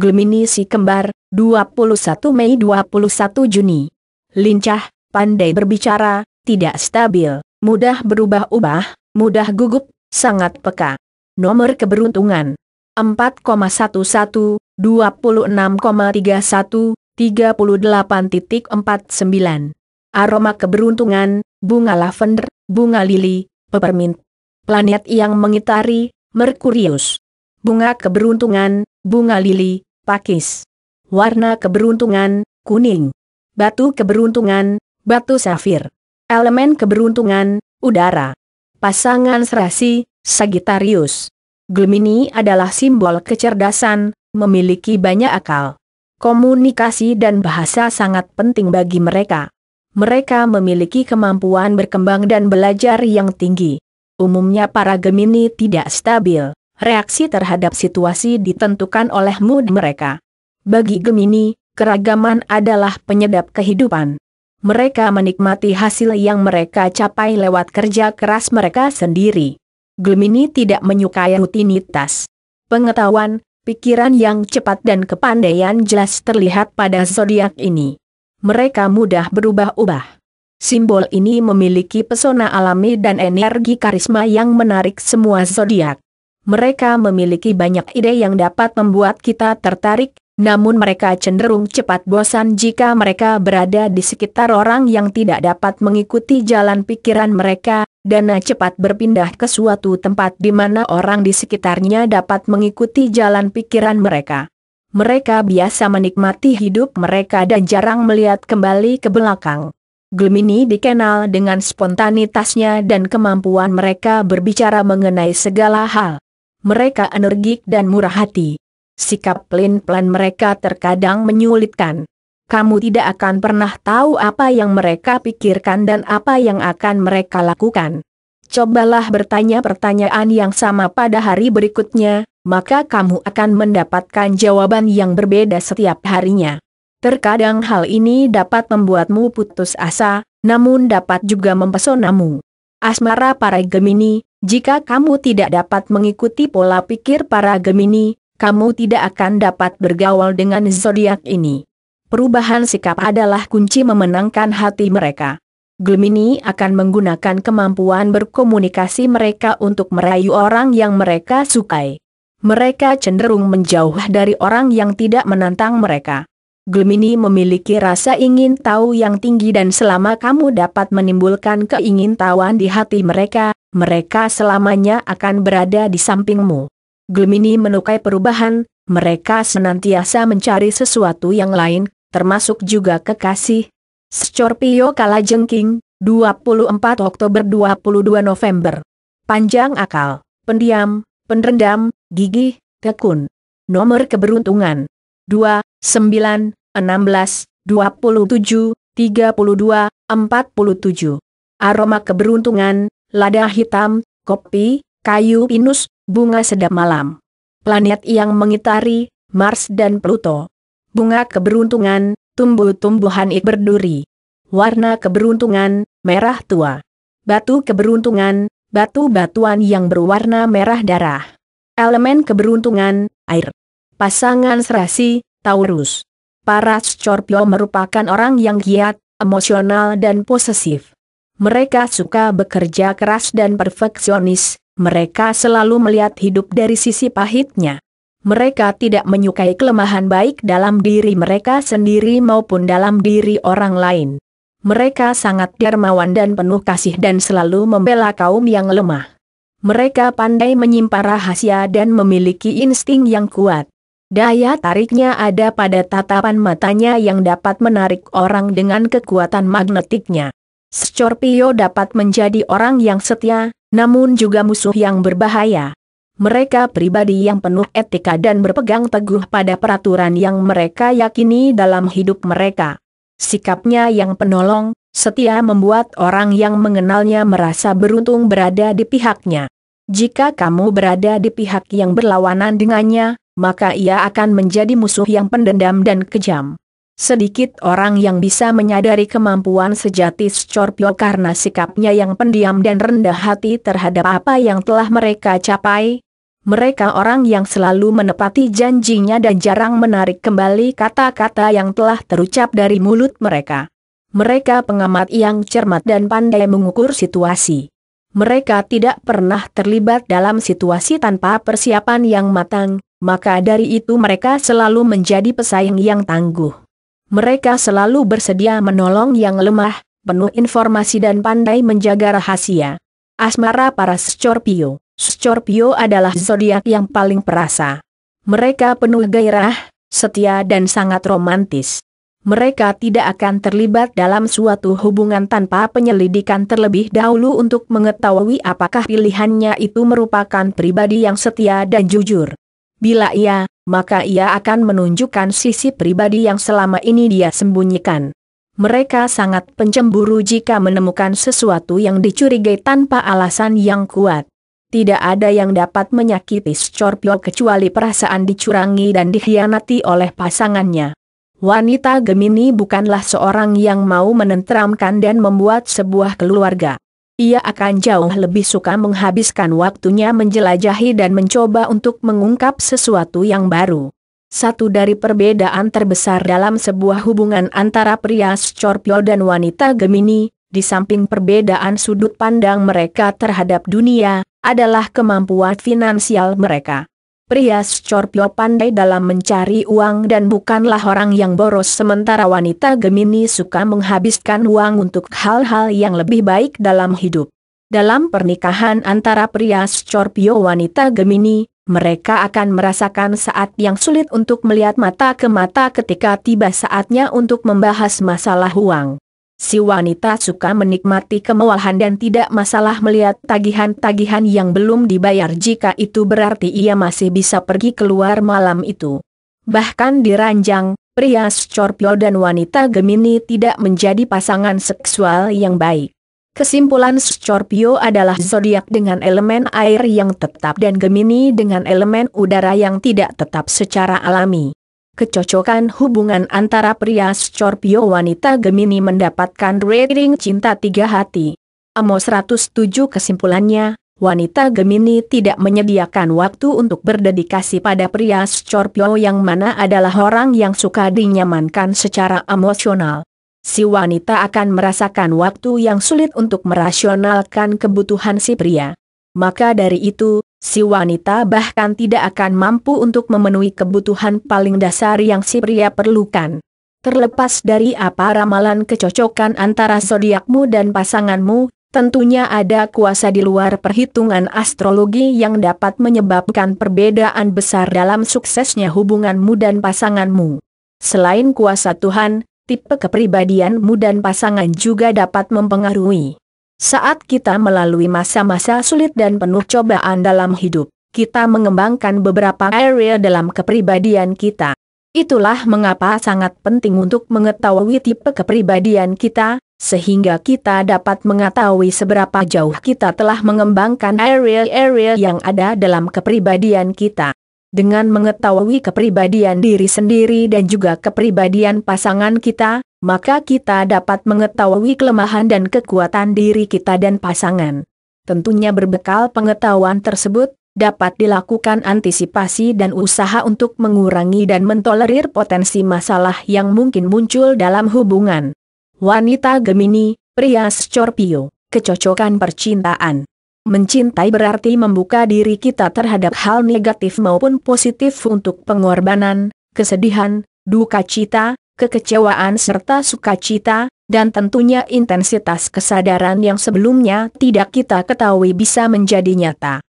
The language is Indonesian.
Gemini si kembar, 21 Mei 21 Juni. Lincah, pandai berbicara, tidak stabil, mudah berubah-ubah, mudah gugup, sangat peka. Nomor keberuntungan 4,11, 26,31, 38.49. Aroma keberuntungan, bunga lavender, bunga lili, peppermint. Planet yang mengitari, Merkurius. Bunga keberuntungan, bunga lili, pakis. Warna keberuntungan, kuning. Batu keberuntungan, batu safir. Elemen keberuntungan, udara. Pasangan serasi, Sagittarius. Gemini adalah simbol kecerdasan, memiliki banyak akal. Komunikasi dan bahasa sangat penting bagi mereka. Mereka memiliki kemampuan berkembang dan belajar yang tinggi. Umumnya para Gemini tidak stabil reaksi terhadap situasi ditentukan oleh mood mereka. Bagi Gemini, keragaman adalah penyedap kehidupan. Mereka menikmati hasil yang mereka capai lewat kerja keras mereka sendiri. Gemini tidak menyukai rutinitas. Pengetahuan, pikiran yang cepat dan kepandaian jelas terlihat pada zodiak ini. Mereka mudah berubah-ubah. Simbol ini memiliki pesona alami dan energi karisma yang menarik semua zodiak mereka memiliki banyak ide yang dapat membuat kita tertarik, namun mereka cenderung cepat bosan jika mereka berada di sekitar orang yang tidak dapat mengikuti jalan pikiran mereka, dan cepat berpindah ke suatu tempat di mana orang di sekitarnya dapat mengikuti jalan pikiran mereka. Mereka biasa menikmati hidup mereka dan jarang melihat kembali ke belakang. Glemini dikenal dengan spontanitasnya dan kemampuan mereka berbicara mengenai segala hal mereka energik dan murah hati. Sikap plan-plan mereka terkadang menyulitkan. Kamu tidak akan pernah tahu apa yang mereka pikirkan dan apa yang akan mereka lakukan. Cobalah bertanya pertanyaan yang sama pada hari berikutnya, maka kamu akan mendapatkan jawaban yang berbeda setiap harinya. Terkadang hal ini dapat membuatmu putus asa, namun dapat juga mempesonamu. Asmara para Gemini, jika kamu tidak dapat mengikuti pola pikir para Gemini, kamu tidak akan dapat bergaul dengan zodiak ini. Perubahan sikap adalah kunci memenangkan hati mereka. Gemini akan menggunakan kemampuan berkomunikasi mereka untuk merayu orang yang mereka sukai. Mereka cenderung menjauh dari orang yang tidak menantang mereka. Gemini memiliki rasa ingin tahu yang tinggi dan selama kamu dapat menimbulkan keingintahuan di hati mereka, mereka selamanya akan berada di sampingmu. Gemini menukai perubahan, mereka senantiasa mencari sesuatu yang lain, termasuk juga kekasih. Scorpio Kalajengking, 24 Oktober 22 November. Panjang akal, pendiam, penrendam, gigih, tekun. Nomor keberuntungan. 2, 9, 16, 27, 32, 47. Aroma keberuntungan, lada hitam, kopi, kayu pinus, bunga sedap malam. Planet yang mengitari, Mars dan Pluto. Bunga keberuntungan, tumbuh-tumbuhan ik berduri. Warna keberuntungan, merah tua. Batu keberuntungan, batu-batuan yang berwarna merah darah. Elemen keberuntungan, air. Pasangan serasi, Taurus. Para Scorpio merupakan orang yang giat, emosional dan posesif. Mereka suka bekerja keras dan perfeksionis, mereka selalu melihat hidup dari sisi pahitnya. Mereka tidak menyukai kelemahan baik dalam diri mereka sendiri maupun dalam diri orang lain. Mereka sangat dermawan dan penuh kasih dan selalu membela kaum yang lemah. Mereka pandai menyimpan rahasia dan memiliki insting yang kuat. Daya tariknya ada pada tatapan matanya yang dapat menarik orang dengan kekuatan magnetiknya. Scorpio dapat menjadi orang yang setia, namun juga musuh yang berbahaya. Mereka pribadi yang penuh etika dan berpegang teguh pada peraturan yang mereka yakini dalam hidup mereka. Sikapnya yang penolong, setia membuat orang yang mengenalnya merasa beruntung berada di pihaknya. Jika kamu berada di pihak yang berlawanan dengannya, maka ia akan menjadi musuh yang pendendam dan kejam. Sedikit orang yang bisa menyadari kemampuan sejati Scorpio karena sikapnya yang pendiam dan rendah hati terhadap apa yang telah mereka capai. Mereka orang yang selalu menepati janjinya dan jarang menarik kembali kata-kata yang telah terucap dari mulut mereka. Mereka pengamat yang cermat dan pandai mengukur situasi. Mereka tidak pernah terlibat dalam situasi tanpa persiapan yang matang, maka dari itu mereka selalu menjadi pesaing yang tangguh. Mereka selalu bersedia menolong yang lemah, penuh informasi dan pandai menjaga rahasia. Asmara para Scorpio Scorpio adalah zodiak yang paling perasa. Mereka penuh gairah, setia dan sangat romantis. Mereka tidak akan terlibat dalam suatu hubungan tanpa penyelidikan terlebih dahulu untuk mengetahui apakah pilihannya itu merupakan pribadi yang setia dan jujur. Bila iya, maka ia akan menunjukkan sisi pribadi yang selama ini dia sembunyikan. Mereka sangat pencemburu jika menemukan sesuatu yang dicurigai tanpa alasan yang kuat. Tidak ada yang dapat menyakiti Scorpio kecuali perasaan dicurangi dan dikhianati oleh pasangannya. Wanita Gemini bukanlah seorang yang mau menenteramkan dan membuat sebuah keluarga ia akan jauh lebih suka menghabiskan waktunya menjelajahi dan mencoba untuk mengungkap sesuatu yang baru. Satu dari perbedaan terbesar dalam sebuah hubungan antara pria Scorpio dan wanita Gemini, di samping perbedaan sudut pandang mereka terhadap dunia, adalah kemampuan finansial mereka. Pria Scorpio pandai dalam mencari uang dan bukanlah orang yang boros sementara wanita Gemini suka menghabiskan uang untuk hal-hal yang lebih baik dalam hidup. Dalam pernikahan antara pria Scorpio wanita Gemini, mereka akan merasakan saat yang sulit untuk melihat mata ke mata ketika tiba saatnya untuk membahas masalah uang. Si wanita suka menikmati kemewahan dan tidak masalah melihat tagihan-tagihan yang belum dibayar jika itu berarti ia masih bisa pergi keluar malam itu. Bahkan di ranjang, pria Scorpio dan wanita Gemini tidak menjadi pasangan seksual yang baik. Kesimpulan Scorpio adalah zodiak dengan elemen air yang tetap dan Gemini dengan elemen udara yang tidak tetap secara alami kecocokan hubungan antara pria Scorpio wanita Gemini mendapatkan rating cinta tiga hati. Amo 107 kesimpulannya, wanita Gemini tidak menyediakan waktu untuk berdedikasi pada pria Scorpio yang mana adalah orang yang suka dinyamankan secara emosional. Si wanita akan merasakan waktu yang sulit untuk merasionalkan kebutuhan si pria. Maka dari itu, si wanita bahkan tidak akan mampu untuk memenuhi kebutuhan paling dasar yang si pria perlukan. Terlepas dari apa ramalan kecocokan antara zodiakmu dan pasanganmu, Tentunya ada kuasa di luar perhitungan astrologi yang dapat menyebabkan perbedaan besar dalam suksesnya hubunganmu dan pasanganmu. Selain kuasa Tuhan, tipe kepribadianmu dan pasangan juga dapat mempengaruhi. Saat kita melalui masa-masa sulit dan penuh cobaan dalam hidup, kita mengembangkan beberapa area dalam kepribadian kita. Itulah mengapa sangat penting untuk mengetahui tipe kepribadian kita, sehingga kita dapat mengetahui seberapa jauh kita telah mengembangkan area-area yang ada dalam kepribadian kita. Dengan mengetahui kepribadian diri sendiri dan juga kepribadian pasangan kita, maka kita dapat mengetahui kelemahan dan kekuatan diri kita dan pasangan. Tentunya berbekal pengetahuan tersebut, dapat dilakukan antisipasi dan usaha untuk mengurangi dan mentolerir potensi masalah yang mungkin muncul dalam hubungan. Wanita Gemini, pria Scorpio, kecocokan percintaan. Mencintai berarti membuka diri kita terhadap hal negatif maupun positif untuk pengorbanan, kesedihan, duka cita, kekecewaan serta sukacita, dan tentunya intensitas kesadaran yang sebelumnya tidak kita ketahui bisa menjadi nyata.